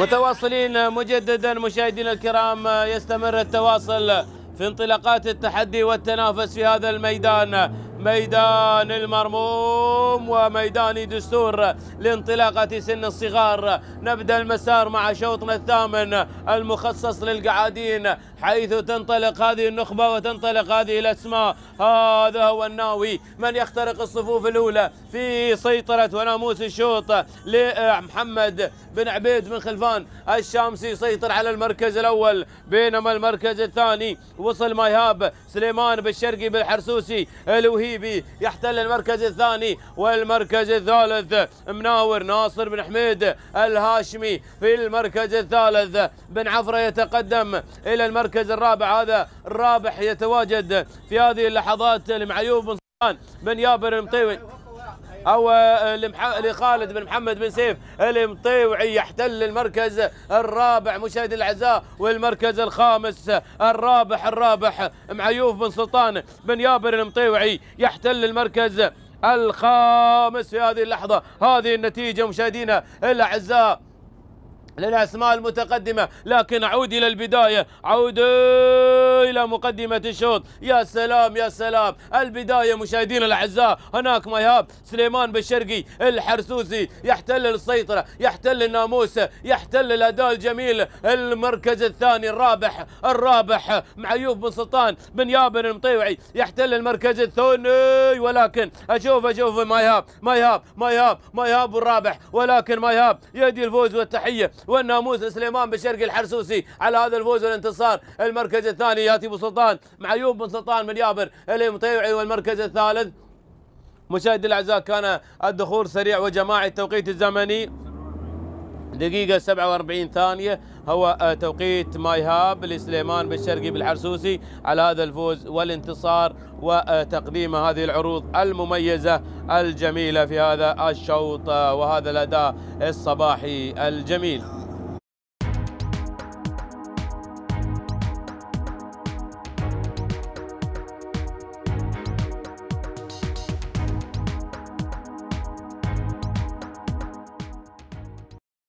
متواصلين مجددا مشاهدينا الكرام يستمر التواصل في انطلاقات التحدي والتنافس في هذا الميدان ميدان المرموم وميدان دستور لانطلاقة سن الصغار نبدأ المسار مع شوطنا الثامن المخصص للقعادين حيث تنطلق هذه النخبة وتنطلق هذه الأسماء هذا هو الناوي من يخترق الصفوف الأولى في سيطرة وناموس الشوط لمحمد آه، بن عبيد بن خلفان الشامسي سيطر على المركز الأول بينما المركز الثاني وصل ما يهاب سليمان بالشرقي بالحرسوسي الوهيب الحبيبي يحتل المركز الثاني والمركز الثالث مناور ناصر بن حميد الهاشمي في المركز الثالث بن عفرة يتقدم إلى المركز الرابع هذا الرابح يتواجد في هذه اللحظات لمعيوب بن سلطان بن يابر المطيوي او لخالد بن محمد بن سيف المطيوعي يحتل المركز الرابع مشاهدينا الاعزاء والمركز الخامس الرابح الرابح معيوف بن سلطان بن يابر المطيوعي يحتل المركز الخامس في هذه اللحظه هذه النتيجه مشاهدينا الاعزاء للأسماء المتقدمة لكن أعود إلى البداية عود إلى مقدمة الشوط يا سلام يا سلام البداية مشاهدينا الأعزاء هناك ميهاب سليمان بالشرقي الحرسوسي يحتل السيطرة يحتل الناموس يحتل الأداء الجميل المركز الثاني الرابح الرابح معيوف بن سلطان بن يابن المطيوعي يحتل المركز الثاني ولكن أشوف أشوف ميهاب ميهاب ميهاب ميهاب الرابح ولكن ميهاب يدي الفوز والتحية والناموس لسليمان بن شرقي الحرسوسي على هذا الفوز والانتصار المركز الثاني ياتي بسلطان مع ايوب بن سلطان من يابر المطيوعي والمركز الثالث مشاهدي الاعزاء كان الدخول سريع وجماعي التوقيت الزمني دقيقة 47 ثانية هو آه، توقيت ماي هاب لسليمان بن شرقي بالحرسوسي على هذا الفوز والانتصار وتقديم هذه العروض المميزة الجميلة في هذا الشوط آه، وهذا الأداء الصباحي الجميل